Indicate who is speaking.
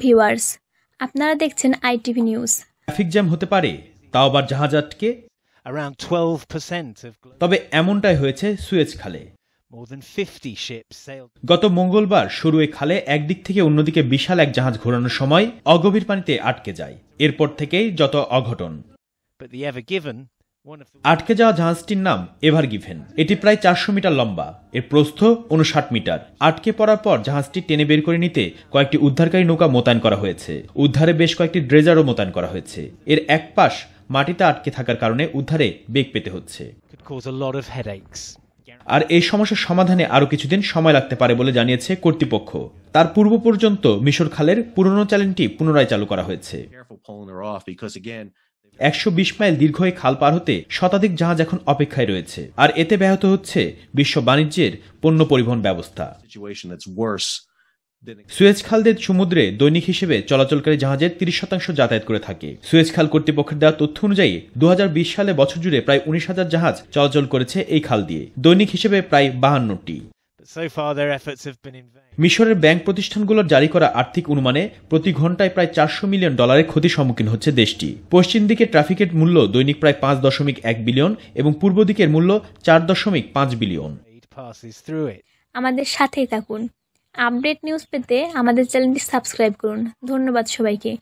Speaker 1: নমস্কার ভিউয়ার্স আপনারা দেখছেন আইটিভি নিউজ ট্রাফিক জ্যাম হতে পারে তাও আবার জাহাজ আটকে তবে এমনটাই হয়েছে সুয়েজ খালে গত মঙ্গলবার শুরু এ খালে একদিক থেকে অন্যদিকে বিশাল এক জাহাজ ঘোরানোর সময় অগভীর পানিতে আটকে যায় এরপর থেকেই যত অঘটন আটকে যাওয়া জাহাজটির নাম এভার গিভেন এটি প্রায় চারশো মিটার লম্বা এর প্রস্থ উনষাট মিটার আটকে পড়ার পর জাহাজটি টেনে বের করে নিতে কয়েকটি উদ্ধারকারী নৌকা মোতায়েন করা হয়েছে উদ্ধারে বেশ কয়েকটি ড্রেজারও মোতায়েন করা হয়েছে এর এক পাশ মাটিতে আটকে থাকার কারণে উদ্ধারে বেগ পেতে হচ্ছে আর এই সমস্যার সমাধানে আরও কিছুদিন সময় লাগতে পারে বলে জানিয়েছে কর্তৃপক্ষ তার পূর্ব পর্যন্ত মিশর খালের পুরনো চ্যানেলটি পুনরায় চালু করা হয়েছে একশো বিশ মাইল দীর্ঘ এই খাল পার হতে শতাধিক জাহাজ এখন অপেক্ষায় রয়েছে আর এতে ব্যাহত হচ্ছে বিশ্ব বাণিজ্যের পণ্য পরিবহন ব্যবস্থা সুয়েজ খালদের সমুদ্রে দৈনিক হিসেবে চলাচলকারী জাহাজের তিরিশ শতাংশ যাতায়াত করে থাকে সুয়েজ খাল কর্তৃপক্ষের দেওয়া তথ্য অনুযায়ী দু সালে বছর জুড়ে প্রায় উনিশ হাজার জাহাজ চলাচল করেছে এই খাল দিয়ে দৈনিক হিসেবে প্রায় বাহান্নটি মিশরের ব্যাংক প্রতিষ্ঠানগুলোর জারি করা আর্থিক অনুমানে প্রতি ঘন্টায় প্রায় চারশো মিলিয়ন ডলারের ক্ষতির সম্মুখীন হচ্ছে দেশটি পশ্চিম দিকে ট্রাফিকের মূল্য দৈনিক প্রায় পাঁচ দশমিক এক বিলিয়ন এবং পূর্ব দিকের মূল্য চার দশমিক পাঁচ বিলিয়ন আমাদের সাথেই থাকুন আপডেট নিউজ পেতে আমাদের চ্যানেলটি সাবস্ক্রাইব করুন ধন্যবাদ সবাইকে